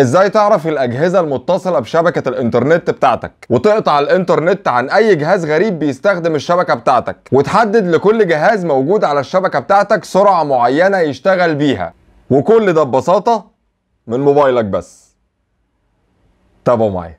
ازاي تعرف الاجهزه المتصله بشبكه الانترنت بتاعتك وتقطع الانترنت عن اي جهاز غريب بيستخدم الشبكه بتاعتك وتحدد لكل جهاز موجود على الشبكه بتاعتك سرعه معينه يشتغل بيها وكل ده ببساطه من موبايلك بس تابعوا معايا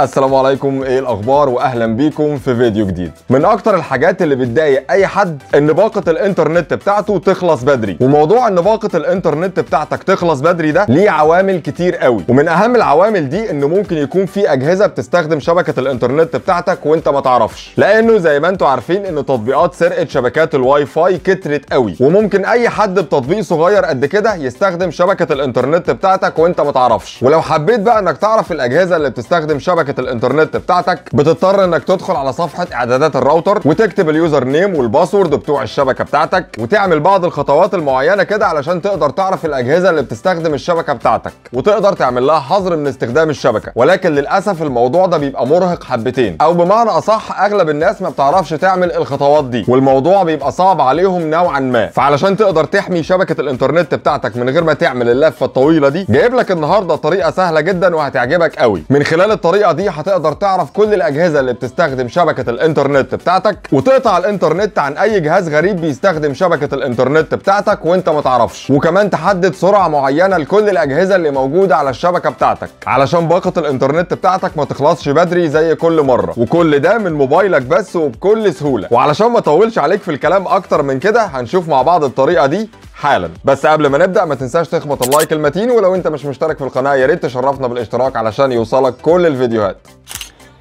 السلام عليكم ايه الاخبار واهلا بيكم في فيديو جديد من اكتر الحاجات اللي بتضايق اي حد ان باقه الانترنت بتاعته تخلص بدري وموضوع ان باقه الانترنت بتاعتك تخلص بدري ده ليه عوامل كتير قوي ومن اهم العوامل دي ان ممكن يكون في اجهزه بتستخدم شبكه الانترنت بتاعتك وانت ما تعرفش لانه زي ما انتم عارفين ان تطبيقات سرقه شبكات الواي فاي كترت قوي وممكن اي حد بتطبيق صغير قد كده يستخدم شبكه الانترنت بتاعتك وانت ما تعرفش ولو حبيت بقى انك تعرف الاجهزه اللي بتستخدم شبكه شبكه الانترنت بتاعتك بتضطر انك تدخل على صفحه اعدادات الراوتر وتكتب اليوزر نيم والباسورد بتوع الشبكه بتاعتك وتعمل بعض الخطوات المعينه كده علشان تقدر تعرف الاجهزه اللي بتستخدم الشبكه بتاعتك وتقدر تعمل لها حظر من استخدام الشبكه ولكن للاسف الموضوع ده بيبقى مرهق حبتين او بمعنى اصح اغلب الناس ما بتعرفش تعمل الخطوات دي والموضوع بيبقى صعب عليهم نوعا ما فعلشان تقدر تحمي شبكه الانترنت بتاعتك من غير ما تعمل اللفه الطويله دي جايب لك النهارده طريقه سهله جدا وهتعجبك قوي من خلال الطريقه دي هتقدر تعرف كل الاجهزه اللي بتستخدم شبكه الانترنت بتاعتك وتقطع الانترنت عن اي جهاز غريب بيستخدم شبكه الانترنت بتاعتك وانت ما تعرفش وكمان تحدد سرعه معينه لكل الاجهزه اللي موجوده على الشبكه بتاعتك علشان باقه الانترنت بتاعتك ما تخلصش بدري زي كل مره وكل ده من موبايلك بس وبكل سهوله وعلشان ما اطولش عليك في الكلام اكتر من كده هنشوف مع بعض الطريقه دي حالا بس قبل ما نبدا ما تنساش تخبط اللايك المتين ولو انت مش مشترك في القناه يا ريت تشرفنا بالاشتراك علشان يوصلك كل الفيديوهات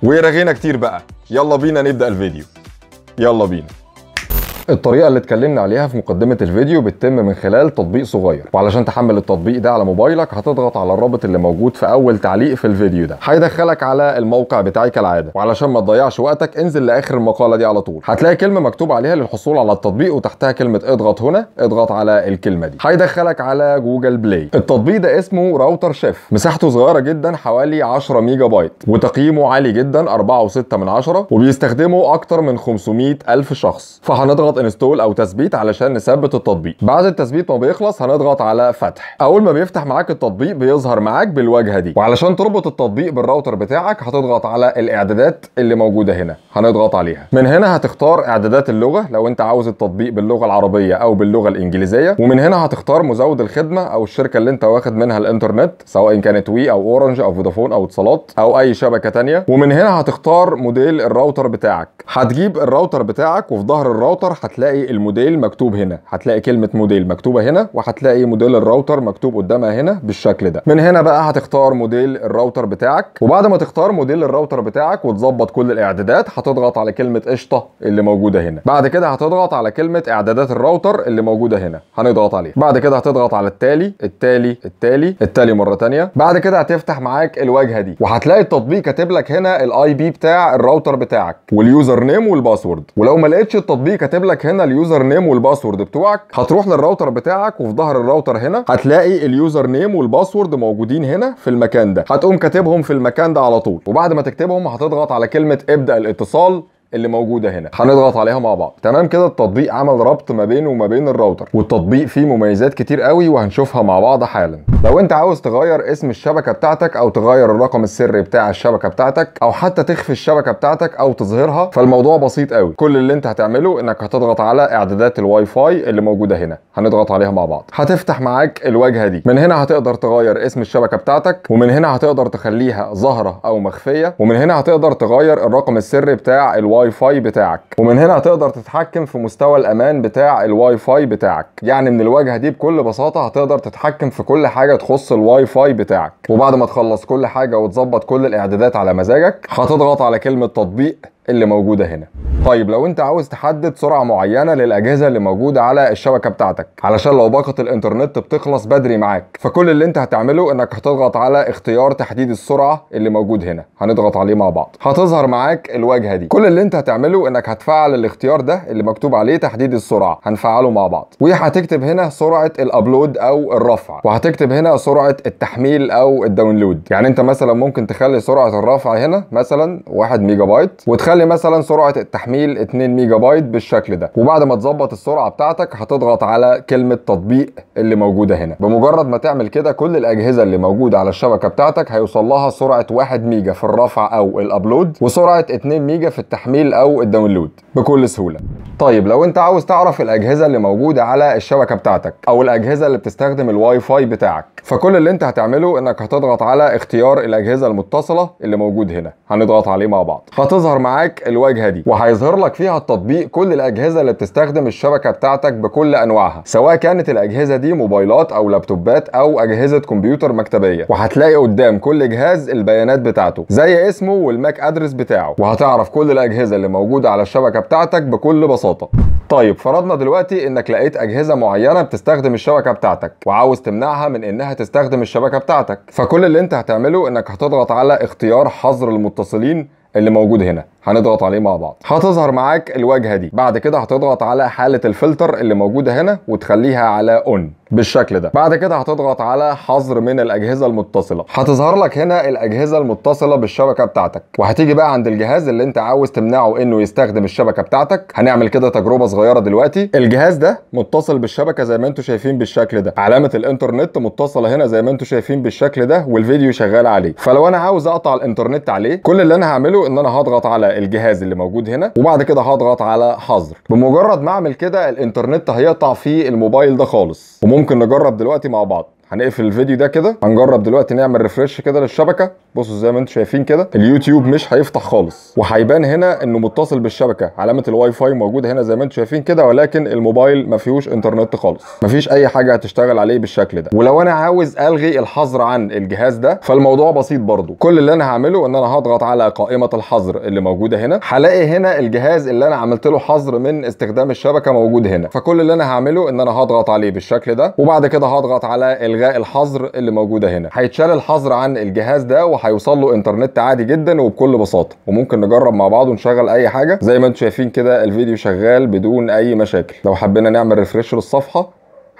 ورغينا كتير بقى يلا بينا نبدا الفيديو يلا بينا الطريقه اللي اتكلمنا عليها في مقدمه الفيديو بتتم من خلال تطبيق صغير وعلشان تحمل التطبيق ده على موبايلك هتضغط على الرابط اللي موجود في اول تعليق في الفيديو ده هيدخلك على الموقع بتاعي كالعاده وعلشان ما تضيعش وقتك انزل لاخر المقاله دي على طول هتلاقي كلمه مكتوب عليها للحصول على التطبيق وتحتها كلمه اضغط هنا اضغط على الكلمه دي هيدخلك على جوجل بلاي التطبيق ده اسمه راوتر شيف مساحته صغيره جدا حوالي 10 ميجا بايت وتقييمه عالي جدا 4.6 من 10 وبيستخدمه اكتر من 500 الف شخص فهنضغط نضغط انستول او تثبيت علشان نثبت التطبيق بعد التثبيت ما بيخلص هنضغط على فتح اول ما بيفتح معاك التطبيق بيظهر معاك بالواجهه دي وعلشان تربط التطبيق بالراوتر بتاعك هتضغط على الاعدادات اللي موجوده هنا هنضغط عليها من هنا هتختار اعدادات اللغه لو انت عاوز التطبيق باللغه العربيه او باللغه الانجليزيه ومن هنا هتختار مزود الخدمه او الشركه اللي انت واخد منها الانترنت سواء كانت وي او اورنج او فودافون او اتصالات او اي شبكه ثانيه ومن هنا هتختار موديل الراوتر بتاعك هتجيب الراوتر بتاعك وفي ظهر الراوتر هتلاقي الموديل مكتوب هنا هتلاقي كلمه موديل مكتوبه هنا وهتلاقي موديل الراوتر مكتوب قدامها هنا بالشكل ده من هنا بقى هتختار موديل الراوتر بتاعك وبعد ما تختار موديل الراوتر بتاعك وتظبط كل الاعدادات هتضغط على كلمه قشطه اللي موجوده هنا بعد كده هتضغط على كلمه اعدادات الراوتر اللي موجوده هنا هنضغط عليها بعد كده هتضغط على التالي التالي التالي التالي مره ثانيه بعد كده هتفتح معاك الواجهه دي وهتلاقي التطبيق كاتب لك هنا الاي بي بتاع الراوتر بتاعك واليوزر نيم والباسورد ولو ما لقيتش التطبيق كاتب لك عندك هنا اليوزر نيم والباسورد بتوعك هتروح للراوتر بتاعك وفي ظهر الراوتر هنا هتلاقي اليوزر نيم والباسورد موجودين هنا في المكان ده هتقوم كاتبهم في المكان ده على طول وبعد ما تكتبهم هتضغط على كلمه ابدا الاتصال اللي موجوده هنا هنضغط عليها مع بعض تمام كده التطبيق عمل ربط ما بينه وما بين الراوتر والتطبيق فيه مميزات كتير قوي وهنشوفها مع بعض حالا لو انت عاوز تغير اسم الشبكه بتاعتك او تغير الرقم السري بتاع الشبكه بتاعتك او حتى تخفي الشبكه بتاعتك او تظهرها فالموضوع بسيط قوي كل اللي انت هتعمله انك هتضغط على اعدادات الواي فاي اللي موجوده هنا هنضغط عليها مع بعض هتفتح معاك الواجهه دي من هنا هتقدر تغير اسم الشبكه بتاعتك ومن هنا هتقدر تخليها ظاهره او مخفيه ومن هنا هتقدر تغير الرقم السري بتاع الواي الواي فاي بتاعك ومن هنا هتقدر تتحكم في مستوى الامان بتاع الواي فاي بتاعك يعني من الواجهه دي بكل بساطه هتقدر تتحكم في كل حاجه تخص الواي فاي بتاعك وبعد ما تخلص كل حاجه وتظبط كل الاعدادات على مزاجك هتضغط على كلمه تطبيق اللي موجوده هنا طيب لو انت عاوز تحدد سرعه معينه للاجهزه اللي موجوده على الشبكه بتاعتك علشان لو باقه الانترنت بتخلص بدري معاك فكل اللي انت هتعمله انك هتضغط على اختيار تحديد السرعه اللي موجود هنا هنضغط عليه مع بعض هتظهر معاك الواجهه دي كل اللي انت هتعمله انك هتفعل الاختيار ده اللي مكتوب عليه تحديد السرعه هنفعله مع بعض وهتكتب هنا سرعه الابلود او الرفع وهتكتب هنا سرعه التحميل او الداونلود يعني انت مثلا ممكن تخلي سرعه الرفع هنا مثلا 1 ميجا بايت وتخلي هنخلي مثلا سرعه التحميل 2 ميجا بايت بالشكل ده وبعد ما تظبط السرعه بتاعتك هتضغط على كلمه تطبيق اللي موجوده هنا بمجرد ما تعمل كده كل الاجهزه اللي موجوده على الشبكه بتاعتك هيوصل لها سرعه 1 ميجا في الرفع او الابلود وسرعه 2 ميجا في التحميل او الداونلود بكل سهوله طيب لو انت عاوز تعرف الاجهزه اللي موجوده على الشبكه بتاعتك او الاجهزه اللي بتستخدم الواي فاي بتاعك فكل اللي انت هتعمله انك هتضغط على اختيار الاجهزه المتصله اللي موجود هنا هنضغط عليه مع بعض هتظهر معاك معاك الواجهه دي وهيظهر لك فيها التطبيق كل الاجهزه اللي بتستخدم الشبكه بتاعتك بكل انواعها سواء كانت الاجهزه دي موبايلات او لابتوبات او اجهزه كمبيوتر مكتبيه وهتلاقي قدام كل جهاز البيانات بتاعته زي اسمه والماك ادرس بتاعه وهتعرف كل الاجهزه اللي موجوده على الشبكه بتاعتك بكل بساطه طيب فرضنا دلوقتي انك لقيت اجهزه معينه بتستخدم الشبكه بتاعتك وعاوز تمنعها من انها تستخدم الشبكه بتاعتك فكل اللي انت هتعمله انك هتضغط على اختيار حظر المتصلين اللي موجود هنا هنضغط عليه مع بعض هتظهر معاك الواجهه دي بعد كده هتضغط على حاله الفلتر اللي موجوده هنا وتخليها على اون بالشكل ده بعد كده هتضغط على حظر من الاجهزه المتصله هتظهر لك هنا الاجهزه المتصله بالشبكه بتاعتك وهتيجي بقى عند الجهاز اللي انت عاوز تمنعه انه يستخدم الشبكه بتاعتك هنعمل كده تجربه صغيره دلوقتي الجهاز ده متصل بالشبكه زي ما انتم شايفين بالشكل ده علامه الانترنت متصله هنا زي ما انتم شايفين بالشكل ده والفيديو شغال عليه فلو انا عاوز اقطع الانترنت عليه كل اللي انا هعمله ان انا هضغط على الجهاز اللي موجود هنا وبعد كده هضغط على حظر بمجرد ما اعمل كده الانترنت هيقطع في الموبايل ده خالص وممكن نجرب دلوقتي مع بعض هنقفل الفيديو ده كده هنجرب دلوقتي نعمل ريفرش كده للشبكه بصوا زي ما انتم شايفين كده اليوتيوب مش هيفتح خالص وهيبان هنا انه متصل بالشبكه علامه الواي فاي موجوده هنا زي ما انتم شايفين كده ولكن الموبايل ما فيهوش انترنت خالص مفيش اي حاجه هتشتغل عليه بالشكل ده ولو انا عاوز الغي الحظر عن الجهاز ده فالموضوع بسيط برضو كل اللي انا هعمله ان انا هضغط على قائمه الحظر اللي موجوده هنا هلاقي هنا الجهاز اللي انا عملت له حظر من استخدام الشبكه موجود هنا فكل اللي انا هعمله ان انا هضغط عليه بالشكل ده وبعد كده هضغط على الغاء الحظر اللي موجوده هنا هيتشال الحظر عن الجهاز ده وهيوصل له انترنت عادي جدا وبكل بساطه وممكن نجرب مع بعض ونشغل اي حاجه زي ما انتم شايفين كده الفيديو شغال بدون اي مشاكل لو حبينا نعمل ريفرش للصفحه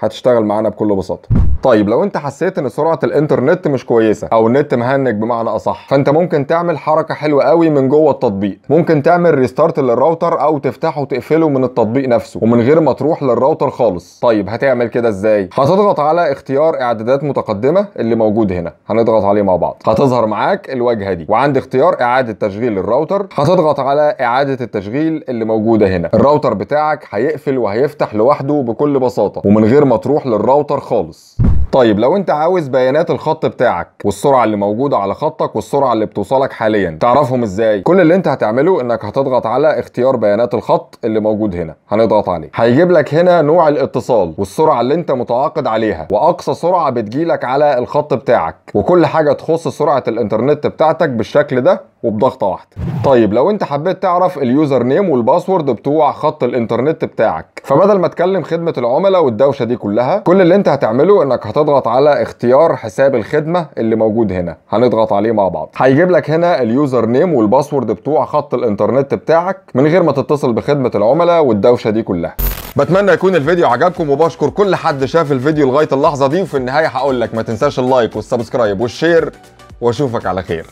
هتشتغل معانا بكل بساطه طيب لو انت حسيت ان سرعه الانترنت مش كويسه او النت مهنج بمعنى اصح فانت ممكن تعمل حركه حلوه قوي من جوه التطبيق ممكن تعمل ريستارت للراوتر او تفتحه وتقفله من التطبيق نفسه ومن غير ما تروح للراوتر خالص طيب هتعمل كده ازاي هتضغط على اختيار اعدادات متقدمه اللي موجود هنا هنضغط عليه مع بعض هتظهر معاك الواجهه دي وعند اختيار اعاده تشغيل الراوتر هتضغط على اعاده التشغيل اللي موجوده هنا الراوتر بتاعك هيقفل وهيفتح لوحده بكل بساطه ومن غير مطروح للراوتر خالص طيب لو انت عاوز بيانات الخط بتاعك والسرعه اللي موجوده على خطك والسرعه اللي بتوصلك حاليا تعرفهم ازاي كل اللي انت هتعمله انك هتضغط على اختيار بيانات الخط اللي موجود هنا هنضغط عليه هيجيب لك هنا نوع الاتصال والسرعه اللي انت متعاقد عليها واقصى سرعه بتجيلك على الخط بتاعك وكل حاجه تخص سرعه الانترنت بتاعتك بالشكل ده وبضغطه واحده طيب لو انت حبيت تعرف اليوزر نيم والباسورد بتوع خط الانترنت بتاعك فبدل ما تكلم خدمه العملاء والدوشه دي كلها كل اللي انت هتعمله انك هت هتضغط على اختيار حساب الخدمه اللي موجود هنا هنضغط عليه مع بعض هيجيب لك هنا اليوزر نيم والباسورد بتوع خط الانترنت بتاعك من غير ما تتصل بخدمه العملاء والدوشه دي كلها بتمنى يكون الفيديو عجبكم وبشكر كل حد شاف الفيديو لغايه اللحظه دي وفي النهايه هقول لك ما تنساش اللايك والسبسكرايب والشير واشوفك على خير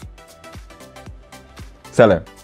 سلام